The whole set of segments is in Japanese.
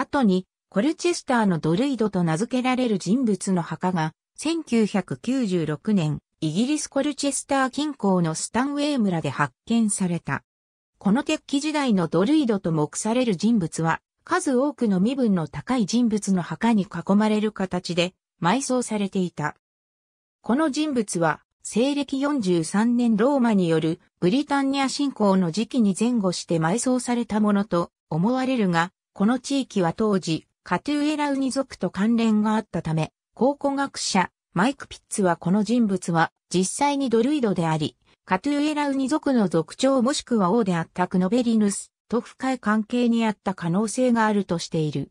後にコルチェスターのドルイドと名付けられる人物の墓が、1996年、イギリスコルチェスター近郊のスタンウェイ村で発見された。この鉄器時代のドルイドと目される人物は、数多くの身分の高い人物の墓に囲まれる形で埋葬されていた。この人物は、西暦43年ローマによるブリタンニア侵攻の時期に前後して埋葬されたものと思われるが、この地域は当時、カトゥエラウニ族と関連があったため、考古学者、マイク・ピッツはこの人物は実際にドルイドであり、カトゥエラウニ族の族長もしくは王であったクノベリヌスと深い関係にあった可能性があるとしている。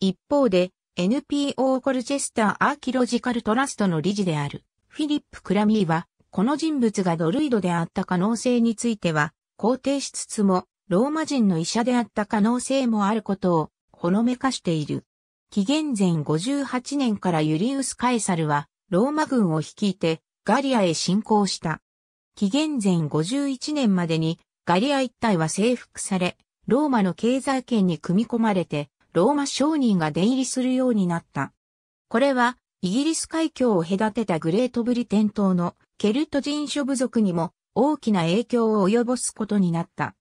一方で、NPO コルチェスターアーキロジカルトラストの理事である、フィリップ・クラミーは、この人物がドルイドであった可能性については、肯定しつつも、ローマ人の医者であった可能性もあることをほのめかしている。紀元前58年からユリウス・カエサルはローマ軍を率いてガリアへ侵攻した。紀元前51年までにガリア一帯は征服され、ローマの経済圏に組み込まれて、ローマ商人が出入りするようになった。これは、イギリス海峡を隔てたグレートブリテン島のケルト人諸部族にも大きな影響を及ぼすことになった。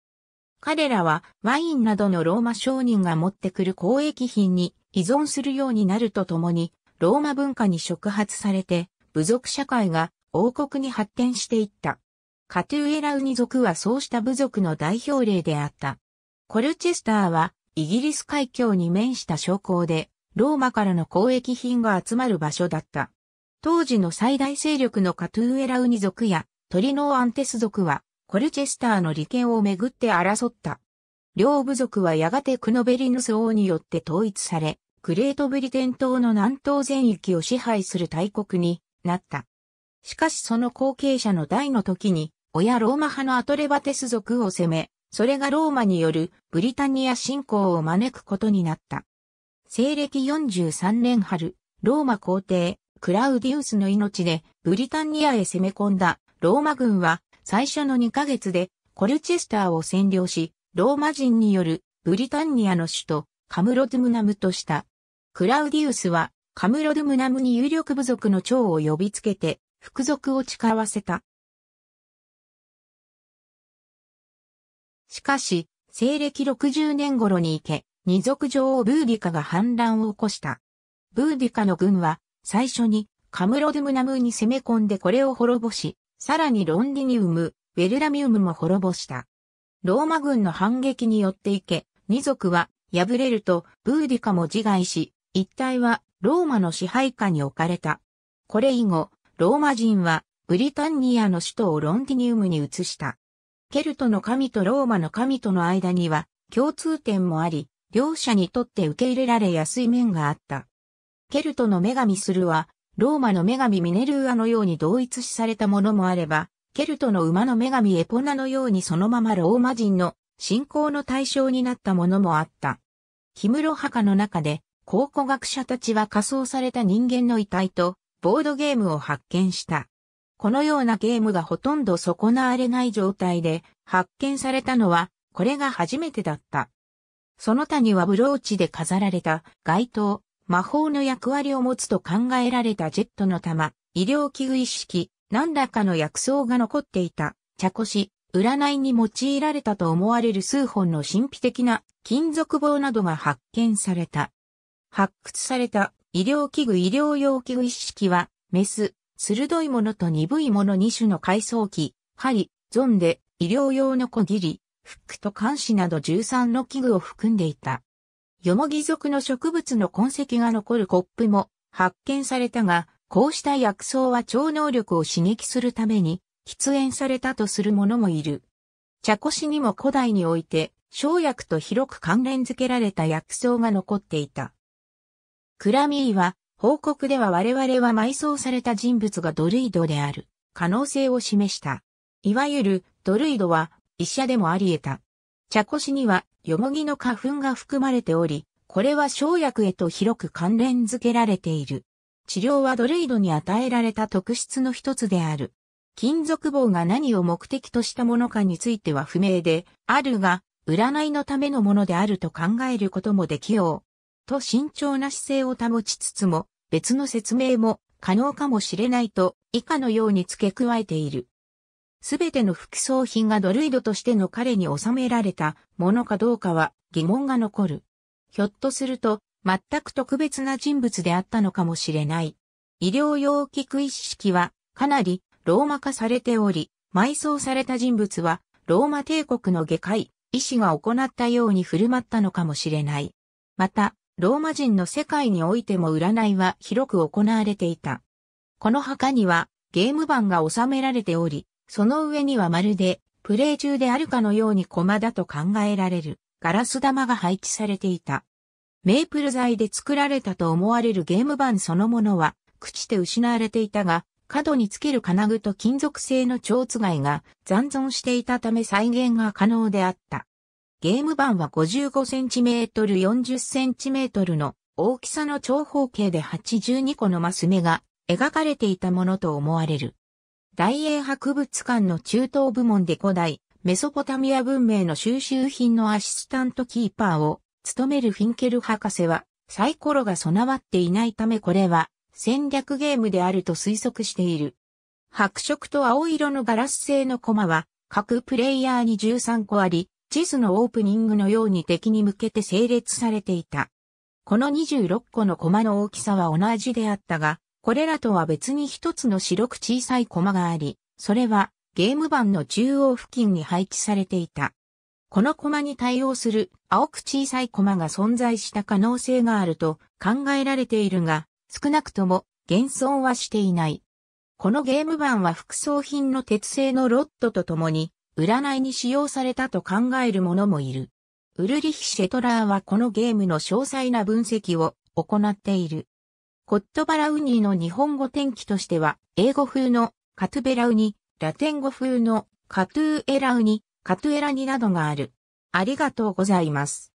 彼らはワインなどのローマ商人が持ってくる交易品に依存するようになるとともに、ローマ文化に触発されて、部族社会が王国に発展していった。カトゥエラウニ族はそうした部族の代表例であった。コルチェスターはイギリス海峡に面した商工で、ローマからの交易品が集まる場所だった。当時の最大勢力のカトゥーエラウニ族やトリノーアンテス族はコルチェスターの利権をめぐって争った。両部族はやがてクノベリヌス王によって統一され、グレートブリテン島の南東全域を支配する大国になった。しかしその後継者の代の時に、親ローマ派のアトレバテス族を攻め、それがローマによるブリタニア侵攻を招くことになった。西暦43年春、ローマ皇帝、クラウディウスの命でブリタニアへ攻め込んだローマ軍は最初の2ヶ月でコルチェスターを占領し、ローマ人によるブリタンニアの首都カムロドゥムナムとした。クラウディウスはカムロドゥムナムに有力部族の長を呼びつけて、服属を誓わせた。しかし、西暦60年頃に行け、二族女王ブーディカが反乱を起こした。ブーディカの軍は、最初にカムロドゥムナムに攻め込んでこれを滅ぼし、さらにロンディニウム、ウェルラミウムも滅ぼした。ローマ軍の反撃によっていけ、二族は敗れるとブーディカも自害し、一帯はローマの支配下に置かれた。これ以後、ローマ人はブリタンニアの首都をロンディニウムに移した。ケルトの神とローマの神との間には共通点もあり、両者にとって受け入れられやすい面があった。ケルトの女神スルはローマの女神ミネルーアのように同一視されたものもあれば、ケルトの馬の女神エポナのようにそのままローマ人の信仰の対象になったものもあった。ヒムロ墓の中で考古学者たちは仮装された人間の遺体とボードゲームを発見した。このようなゲームがほとんど損なわれない状態で発見されたのはこれが初めてだった。その他にはブローチで飾られた街灯、魔法の役割を持つと考えられたジェットの玉、医療器具一式、何らかの薬草が残っていた、茶こし、占いに用いられたと思われる数本の神秘的な金属棒などが発見された。発掘された医療器具医療用器具一式は、メス、鋭いものと鈍いもの2種の改装機、針、ゾンデ、医療用の小切り、フックと監視など13の器具を含んでいた。ヨモギ族の植物の痕跡が残るコップも発見されたが、こうした薬草は超能力を刺激するために喫煙されたとする者もいる。茶こしにも古代において、生薬と広く関連付けられた薬草が残っていた。クラミーは、報告では我々は埋葬された人物がドルイドである可能性を示した。いわゆるドルイドは医者でもあり得た。茶こしには、よもぎの花粉が含まれており、これは生薬へと広く関連付けられている。治療はドレイドに与えられた特質の一つである。金属棒が何を目的としたものかについては不明で、あるが、占いのためのものであると考えることもできよう。と慎重な姿勢を保ちつつも、別の説明も可能かもしれないと、以下のように付け加えている。すべての副葬品がドルイドとしての彼に収められたものかどうかは疑問が残る。ひょっとすると、全く特別な人物であったのかもしれない。医療用器区意識はかなりローマ化されており、埋葬された人物はローマ帝国の外科医、医師が行ったように振る舞ったのかもしれない。また、ローマ人の世界においても占いは広く行われていた。この墓にはゲーム版が収められており、その上にはまるで、プレイ中であるかのように駒だと考えられる、ガラス玉が配置されていた。メープル材で作られたと思われるゲーム版そのものは、朽ちて失われていたが、角につける金具と金属製の蝶つがいが残存していたため再現が可能であった。ゲーム版は 55cm40cm の大きさの長方形で82個のマス目が描かれていたものと思われる。大英博物館の中東部門で古代、メソポタミア文明の収集品のアシスタントキーパーを務めるフィンケル博士は、サイコロが備わっていないためこれは戦略ゲームであると推測している。白色と青色のガラス製のコマは各プレイヤーに13個あり、地図のオープニングのように敵に向けて整列されていた。この26個のコマの大きさは同じであったが、これらとは別に一つの白く小さいコマがあり、それはゲーム版の中央付近に配置されていた。このコマに対応する青く小さいコマが存在した可能性があると考えられているが、少なくとも現存はしていない。このゲーム版は副葬品の鉄製のロットとともに、占いに使用されたと考える者もいる。ウルリヒ・シェトラーはこのゲームの詳細な分析を行っている。コットバラウニーの日本語天気としては、英語風のカトゥベラウニ、ラテン語風のカトゥーエラウニ、カトゥエラニなどがある。ありがとうございます。